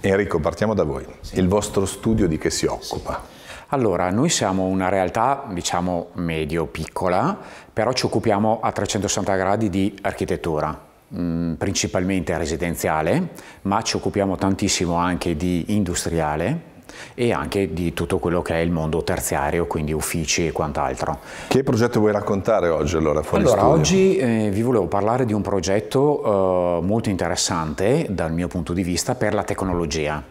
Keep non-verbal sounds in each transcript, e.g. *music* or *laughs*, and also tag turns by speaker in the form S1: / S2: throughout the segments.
S1: Enrico, partiamo da voi. Sì. Il vostro studio di che si occupa? Sì. Allora, noi siamo una realtà, diciamo, medio-piccola, però ci occupiamo a 360 gradi di architettura, mm, principalmente residenziale, ma ci occupiamo tantissimo anche di industriale, e anche di tutto quello che è il mondo terziario, quindi uffici e quant'altro. Che progetto vuoi raccontare oggi allora? allora oggi eh, vi volevo parlare di un progetto eh, molto interessante dal mio punto di vista per la tecnologia.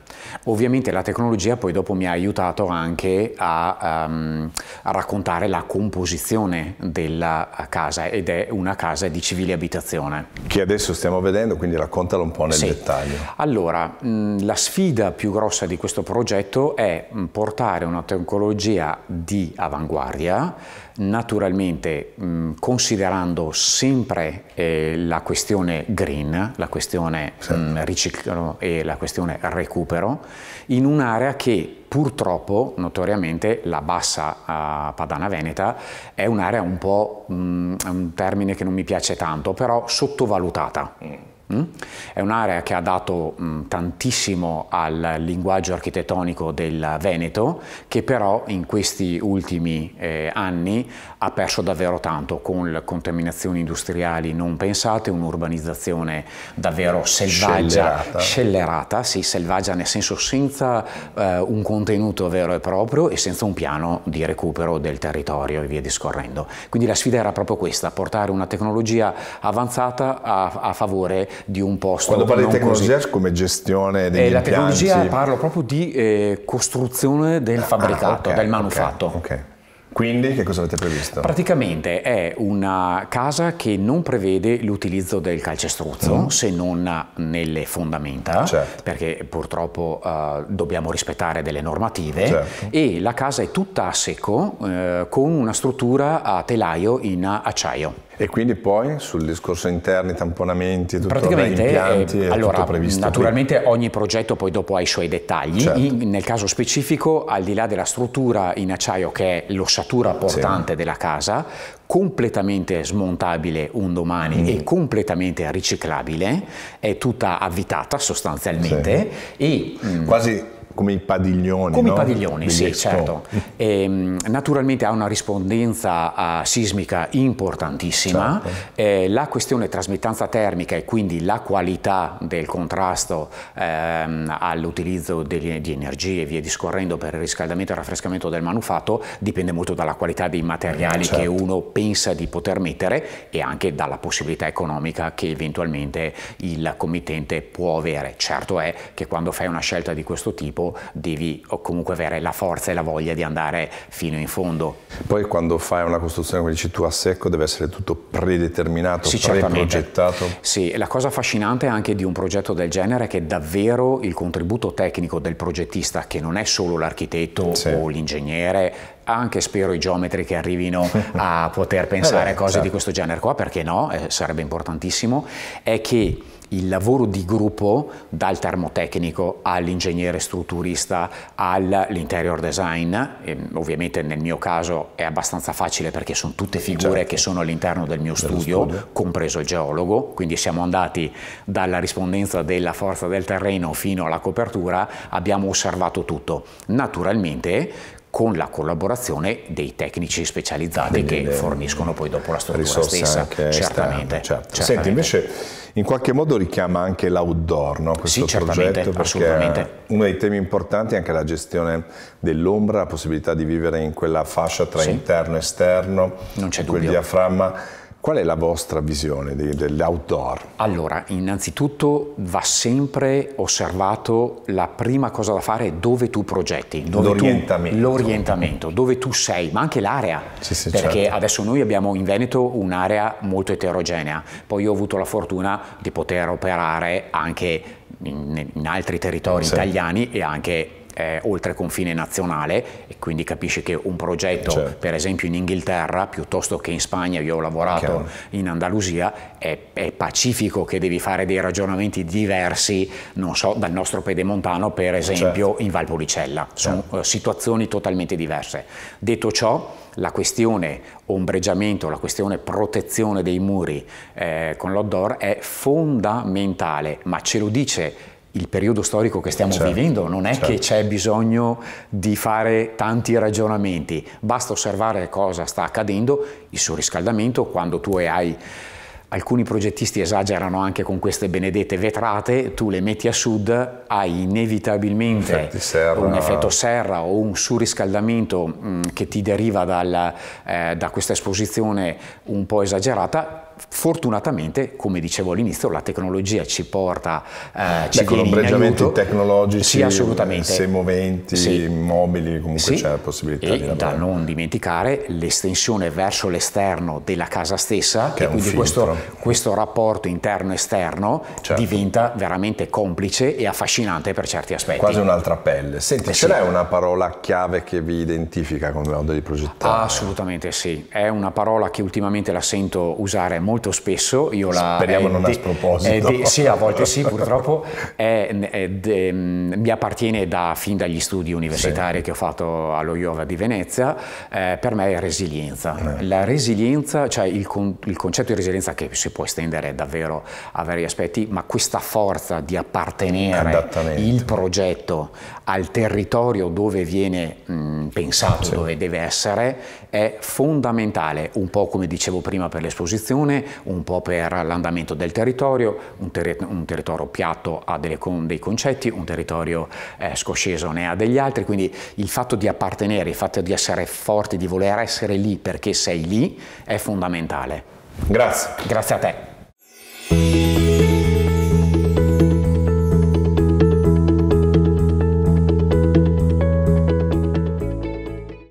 S1: Ovviamente la tecnologia poi dopo mi ha aiutato anche a, um, a raccontare la composizione della casa ed è una casa di civile abitazione. Che adesso stiamo vedendo, quindi raccontalo un po' nel sì. dettaglio. Allora, mh, mm, la sfida più grossa di questo progetto è mm, portare una tecnologia di avanguardia Naturalmente, mh, considerando sempre eh, la questione green, la questione certo. mh, riciclo e la questione recupero, in un'area che purtroppo, notoriamente, la bassa uh, Padana Veneta è un'area un po', mh, è un termine che non mi piace tanto, però sottovalutata. Mm Mm? È un'area che ha dato mh, mm, tantissimo al linguaggio architettonico del Veneto, che però in questi ultimi eh, anni ha perso davvero tanto con contaminazioni industriali non pensate, un'urbanizzazione davvero selvaggia, scellerata, scellerata sì, selvaggia nel senso senza eh, un contenuto vero e proprio e senza un piano di recupero del territorio e via discorrendo. Quindi la sfida era proprio questa, portare una tecnologia avanzata a, a favore di un posto. Quando parli di tecnologia così. come gestione degli eh, La tecnologia parlo proprio di eh, costruzione del ah, fabbricato, ah, okay, del manufatto. Okay, okay. Quindi che cosa avete previsto? Praticamente è una casa che non prevede l'utilizzo del calcestruzzo mm. se non nelle fondamenta, certo. perché purtroppo uh, dobbiamo rispettare delle normative certo. e la casa è tutta a secco uh, con una struttura a telaio in acciaio. E quindi poi sul discorso interni, tamponamenti, tutto Praticamente, impianti, eh, allora, tutto previsto. Naturalmente qui. ogni progetto poi dopo ha i suoi dettagli. Certo. In, nel caso specifico, al di là della struttura in acciaio che è l'ossatura portante sì. della casa, completamente smontabile un domani mm. e completamente riciclabile, è tutta avvitata sostanzialmente sì. e, mm, quasi come i padiglioni. Come no? i padiglioni, sì, certo. Mm. E, ehm, naturalmente ha una rispondenza uh, sismica importantissima. Certo. Eh, la questione trasmittanza termica e quindi la qualità del contrasto ehm, all'utilizzo di energie e via discorrendo per il riscaldamento e il raffrescamento del manufatto dipende molto dalla qualità dei materiali certo. che uno pensa di poter mettere e anche dalla possibilità economica che eventualmente il committente può avere. Certo è che quando fai una scelta di questo tipo devi comunque avere la forza e la voglia di andare fino in fondo. Poi quando fai una costruzione, come dici tu, a secco deve essere tutto predeterminato, sì, preprogettato. Sì, la cosa affascinante anche di un progetto del genere è che davvero il contributo tecnico del progettista, che non è solo l'architetto sì. o l'ingegnere, anche spero i geometri che arrivino *laughs* a poter pensare a eh cose certo. di questo genere qua, perché no, eh, sarebbe importantissimo, è che il lavoro di gruppo dal termotecnico all'ingegnere strutturista all'interior design, e ehm, ovviamente nel mio caso è abbastanza facile perché sono tutte figure certo. che sono all'interno del mio studio, studio, compreso il geologo, quindi siamo andati dalla rispondenza della forza del terreno fino alla copertura, abbiamo osservato tutto. Naturalmente con la collaborazione dei tecnici specializzati Quindi che forniscono poi dopo la struttura stessa. Certamente, esterno, certo. certamente. Senti, invece in qualche modo richiama anche l'outdoor, no? questo sì, certamente, assolutamente. uno dei temi importanti è anche la gestione dell'ombra, la possibilità di vivere in quella fascia tra sì. interno e esterno, non c'è quel dubbio. diaframma Qual è la vostra visione dell'outdoor? Allora, innanzitutto va sempre osservato la prima cosa da fare è dove tu progetti. l'orientamento. dove tu sei, ma anche l'area. Sì, sì, perché certo. adesso noi abbiamo in Veneto un'area molto eterogenea. Poi io ho avuto la fortuna di poter operare anche in, in altri territori sì. italiani e anche eh, oltre confine nazionale e quindi capisce che un progetto certo. per esempio in Inghilterra piuttosto che in Spagna, io ho lavorato Chiaro. in Andalusia, è, è, pacifico che devi fare dei ragionamenti diversi, non so, dal nostro pedemontano per esempio certo. in Valpolicella, sono certo. situazioni totalmente diverse. Detto ciò, la questione ombreggiamento, la questione protezione dei muri eh, con l'outdoor è fondamentale, ma ce lo dice il periodo storico che stiamo certo, vivendo, non è certo. che c'è bisogno di fare tanti ragionamenti, basta osservare cosa sta accadendo, il surriscaldamento, quando tu hai alcuni progettisti esagerano anche con queste benedette vetrate, tu le metti a sud, hai inevitabilmente un effetto serra o un surriscaldamento mh, mm, che ti deriva dal, eh, da questa esposizione un po' esagerata fortunatamente, come dicevo all'inizio, la tecnologia ci porta, eh, ci Beh, viene con in tecnologici, sì, assolutamente. se moventi, sì. mobili, comunque sì. c'è la possibilità e di lavorare. da non dimenticare l'estensione verso l'esterno della casa stessa, che e quindi questo, questo, rapporto interno-esterno certo. diventa veramente complice e affascinante per certi aspetti. Quasi un'altra pelle. Senti, eh, ce n'è una parola chiave che vi identifica quando l'audio di progettare? Assolutamente sì, è una parola che ultimamente la sento usare molto molto spesso, io la... Speriamo eh, non de, sproposito. Eh, de, sì, a volte sì, *laughs* purtroppo, eh, eh de, mm, mi appartiene da, fin dagli studi universitari sì. che ho fatto allo Iova di Venezia, eh, per me è resilienza. Eh. La resilienza, cioè il, con, il concetto di resilienza che si può estendere davvero a vari aspetti, ma questa forza di appartenere il progetto al territorio dove viene mh, mm, pensato, sì. dove deve essere, è fondamentale, un po' come dicevo prima per l'esposizione, un po' per l'andamento del territorio, un, ter un, territorio piatto ha con dei concetti, un territorio eh, scosceso ne ha degli altri, quindi il fatto di appartenere, il fatto di essere forti, di voler essere lì perché sei lì è fondamentale. Grazie. Grazie a te.